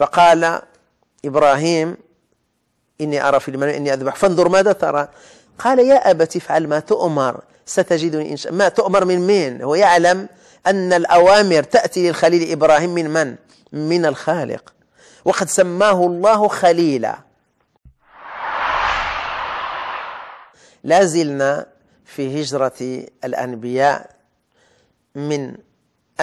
فقال إبراهيم إني أرى في المنام إني أذبح فانظر ماذا ترى قال يا أبت افعل ما تؤمر ستجدني إن شاء ما تؤمر من مين هو يعلم أن الأوامر تأتي للخليل إبراهيم من من من الخالق وقد سماه الله خليلا لا زلنا في هجرة الأنبياء من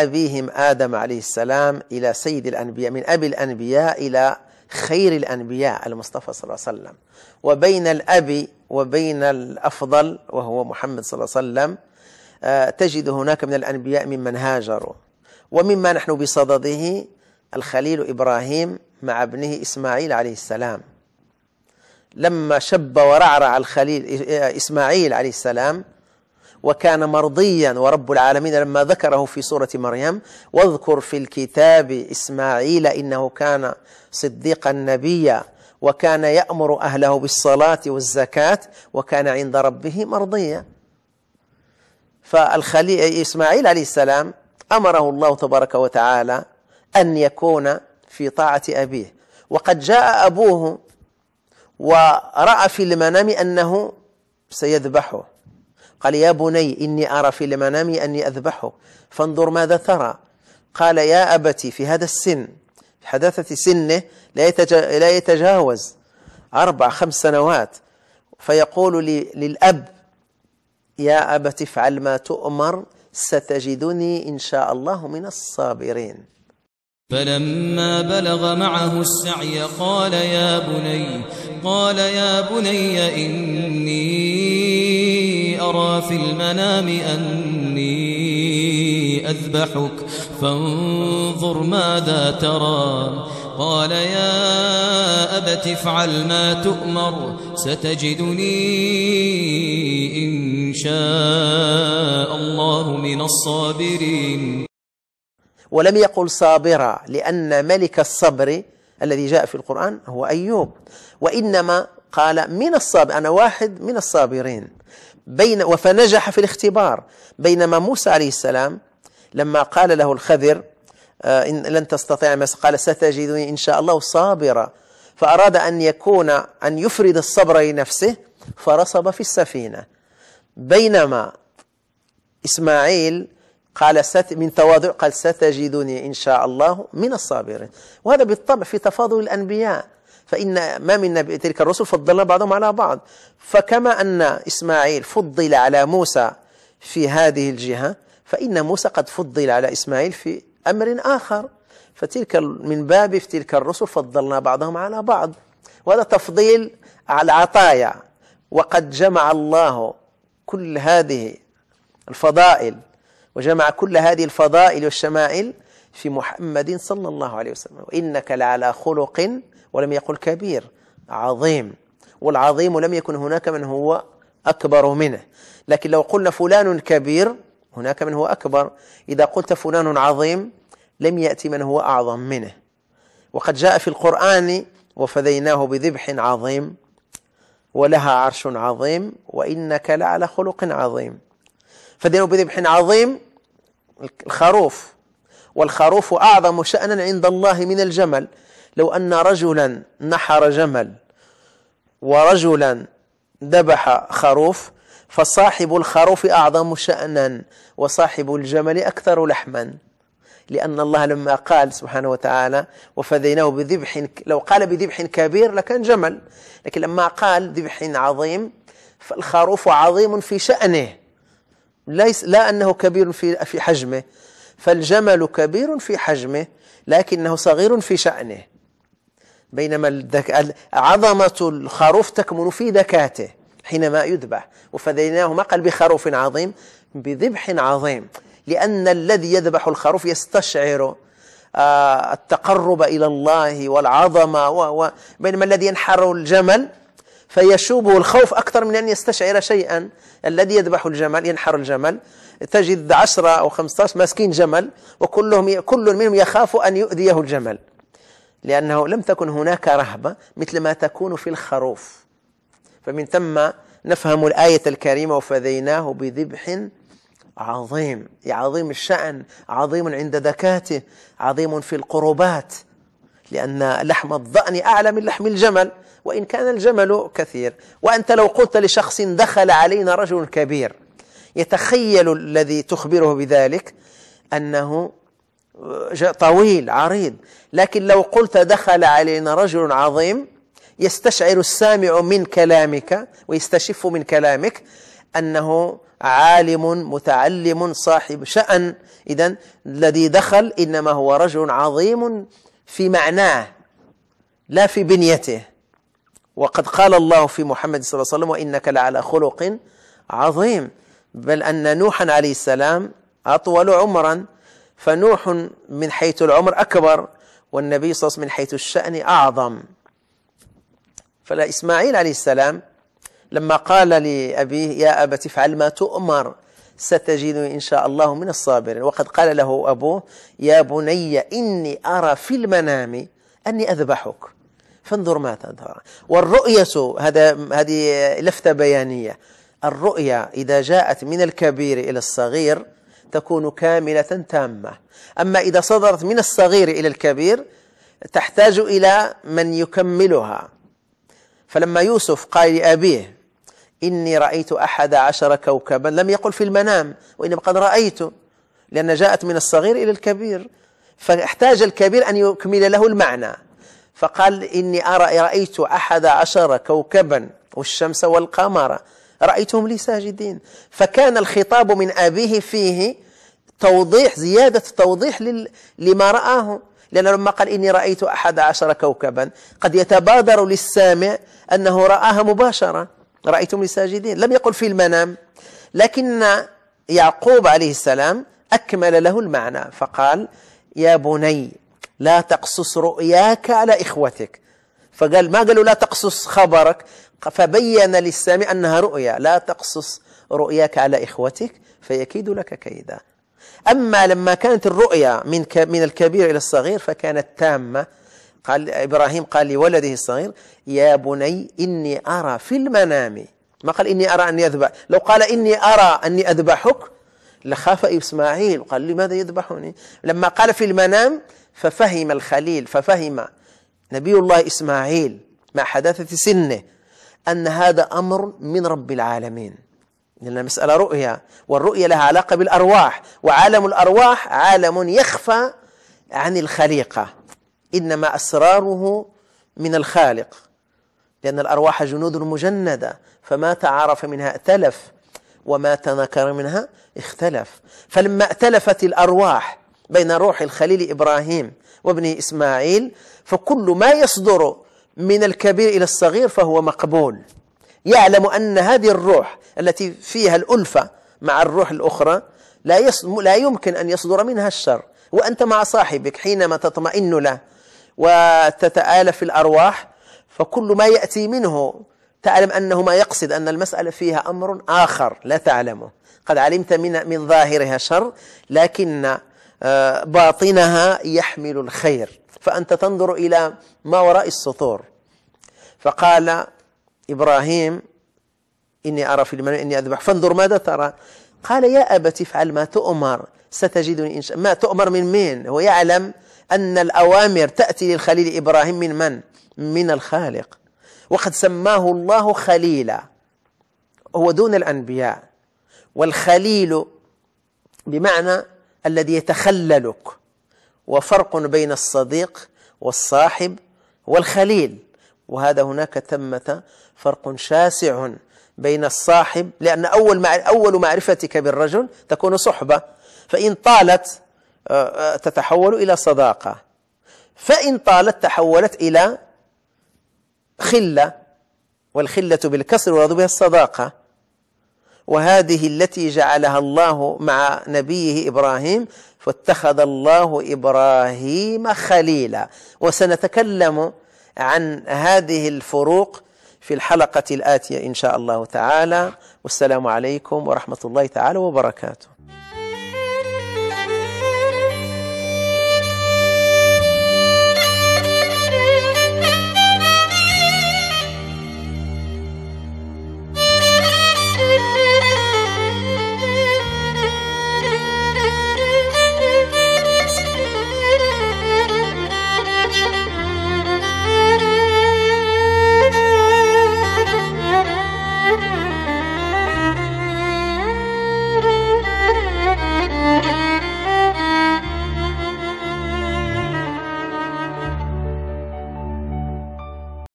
أبيهم آدم عليه السلام إلى سيد الأنبياء من أبي الأنبياء إلى خير الأنبياء المصطفى صلى الله عليه وسلم وبين الأب وبين الأفضل وهو محمد صلى الله عليه وسلم آه، تجد هناك من الأنبياء ممن هاجروا ومما نحن بصدده الخليل إبراهيم مع ابنه إسماعيل عليه السلام لما شب ورعرع الخليل آه، إسماعيل عليه السلام وكان مرضيا ورب العالمين لما ذكره في سورة مريم واذكر في الكتاب إسماعيل إنه كان صديقا نبيا وكان يأمر أهله بالصلاة والزكاة وكان عند ربه مرضيا فالخليل إسماعيل عليه السلام أمره الله تبارك وتعالى أن يكون في طاعة أبيه وقد جاء أبوه ورأى في المنام أنه سيذبحه قال يا بني إني أرى في المنام أني أذبحه فانظر ماذا ترى قال يا أبتي في هذا السن في حداثة سنه لا يتجاوز أربع خمس سنوات فيقول لي للأب يا أبت افعل ما تؤمر ستجدني إن شاء الله من الصابرين فلما بلغ معه السعي قال يا بني قال يا بني إني أرى في المنام أني أذبحك فانظر ماذا ترى قال يا أبت افعل ما تؤمر ستجدني إن شاء الله من الصابرين ولم يقل صابرا لأن ملك الصبر الذي جاء في القرآن هو أيوب وإنما قال من الصابر أنا واحد من الصابرين بين وفنجح في الاختبار بينما موسى عليه السلام لما قال له الخذر آه، إن لن تستطيع ما قال ستجدني إن شاء الله صابرا فأراد أن يكون أن يفرد الصبر لنفسه فرصب في السفينة بينما إسماعيل قال ست من تواضع قال ستجدني إن شاء الله من الصابرين وهذا بالطبع في تفاضل الأنبياء فإن ما من نبي تلك الرسل فضلنا بعضهم على بعض فكما أن إسماعيل فضل على موسى في هذه الجهة فإن موسى قد فضل على إسماعيل في أمر آخر فتلك من باب في تلك الرسل فضلنا بعضهم على بعض وهذا تفضيل على العطايا وقد جمع الله كل هذه الفضائل وجمع كل هذه الفضائل والشمائل في محمد صلى الله عليه وسلم وإنك لعلى خلق ولم يقل كبير عظيم والعظيم لم يكن هناك من هو أكبر منه لكن لو قلنا فلان كبير هناك من هو أكبر إذا قلت فلان عظيم لم يأتي من هو أعظم منه وقد جاء في القرآن وفديناه بذبح عظيم ولها عرش عظيم وإنك لعلى خلق عظيم فدينه بذبح عظيم الخروف والخروف أعظم شأنا عند الله من الجمل لو أن رجلا نحر جمل ورجلا ذبح خروف فصاحب الخروف أعظم شأنا وصاحب الجمل أكثر لحما لأن الله لما قال سبحانه وتعالى وفديناه بذبح لو قال بذبح كبير لكان جمل لكن لما قال ذبح عظيم فالخروف عظيم في شأنه ليس لا أنه كبير في في حجمه فالجمل كبير في حجمه لكنه صغير في شأنه بينما الدك... عظمة الخروف تكمن في دكاته حينما يذبح وفديناه ما قال بخروف عظيم بذبح عظيم لأن الذي يذبح الخروف يستشعر آه، التقرب إلى الله والعظمة و... و... بينما الذي ينحر الجمل فيشوبه الخوف أكثر من أن يستشعر شيئا الذي يذبح الجمل ينحر الجمل تجد عشرة أو خمسة عشر ماسكين جمل وكلهم كل منهم يخاف أن يؤذيه الجمل لأنه لم تكن هناك رهبة مثل ما تكون في الخروف فمن ثم نفهم الآية الكريمة وفديناه بذبح عظيم يعني عظيم الشأن عظيم عند ذكاته عظيم في القربات لأن لحم الضأن أعلى من لحم الجمل وإن كان الجمل كثير وأنت لو قلت لشخص دخل علينا رجل كبير يتخيل الذي تخبره بذلك أنه طويل عريض لكن لو قلت دخل علينا رجل عظيم يستشعر السامع من كلامك ويستشف من كلامك أنه عالم متعلم صاحب شأن إذا الذي دخل إنما هو رجل عظيم في معناه لا في بنيته وقد قال الله في محمد صلى الله عليه وسلم وإنك لعلى خلق عظيم بل أن نوحا عليه السلام أطول عمرا فنوح من حيث العمر أكبر والنبي صلى الله عليه وسلم من حيث الشأن أعظم فلا إسماعيل عليه السلام لما قال لأبيه يا أبا افعل ما تؤمر ستجدني إن شاء الله من الصابرين وقد قال له أبوه يا بني إني أرى في المنام أني أذبحك فانظر ما ترى والرؤية هذا هذه لفتة بيانية الرؤية إذا جاءت من الكبير إلى الصغير تكون كاملة تامة أما إذا صدرت من الصغير إلى الكبير تحتاج إلى من يكملها فلما يوسف قال لأبيه إني رأيت أحد عشر كوكبا لم يقل في المنام وإنما قد رأيت لأن جاءت من الصغير إلى الكبير فاحتاج الكبير أن يكمل له المعنى فقال إني أرى رأيت أحد عشر كوكبا والشمس والقمر رأيتهم لي ساجدين فكان الخطاب من أبيه فيه توضيح زيادة توضيح لما رآه لأنه لما قال إني رأيت أحد عشر كوكبا قد يتبادر للسامع أنه رآها مباشرة رأيتهم لي ساجدين لم يقل في المنام لكن يعقوب عليه السلام أكمل له المعنى فقال يا بني لا تقصص رؤياك على إخوتك فقال ما قالوا لا تقصص خبرك فبين للسامع أنها رؤيا لا تقصص رؤياك على إخوتك فيكيد لك كيدا أما لما كانت الرؤيا من من الكبير إلى الصغير فكانت تامة قال إبراهيم قال لولده الصغير يا بني إني أرى في المنام ما قال إني أرى أني أذبح لو قال إني أرى أني أذبحك لخاف إسماعيل قال لماذا يذبحني لما قال في المنام ففهم الخليل ففهم نبي الله إسماعيل مع حداثة سنه أن هذا أمر من رب العالمين لأن المسألة رؤية والرؤية لها علاقة بالأرواح وعالم الأرواح عالم يخفى عن الخليقة إنما أسراره من الخالق لأن الأرواح جنود مجندة فما تعارف منها ائتلف وما تنكر منها اختلف فلما ائتلفت الأرواح بين روح الخليل إبراهيم وابنه إسماعيل فكل ما يصدر من الكبير إلى الصغير فهو مقبول يعلم أن هذه الروح التي فيها الألفة مع الروح الأخرى لا, لا يمكن أن يصدر منها الشر وأنت مع صاحبك حينما تطمئن له وتتآلف الأرواح فكل ما يأتي منه تعلم أنه ما يقصد أن المسألة فيها أمر آخر لا تعلمه قد علمت من, من ظاهرها شر لكن آه، باطنها يحمل الخير فأنت تنظر إلى ما وراء السطور فقال إبراهيم إني أرى في المنام إني أذبح فانظر ماذا ترى قال يا أبت افعل ما تؤمر ستجدني إن شاء ما تؤمر من مين هو يعلم أن الأوامر تأتي للخليل إبراهيم من من من الخالق وقد سماه الله خليلا هو دون الأنبياء والخليل بمعنى الذي يتخللك وفرق بين الصديق والصاحب والخليل وهذا هناك ثمة فرق شاسع بين الصاحب لأن أول أول معرفتك بالرجل تكون صحبة فإن طالت آه، آه، تتحول إلى صداقة فإن طالت تحولت إلى خلة والخلة بالكسر ورد بها الصداقة وهذه التي جعلها الله مع نبيه إبراهيم فاتخذ الله إبراهيم خليلا وسنتكلم عن هذه الفروق في الحلقة الآتية إن شاء الله تعالى والسلام عليكم ورحمة الله تعالى وبركاته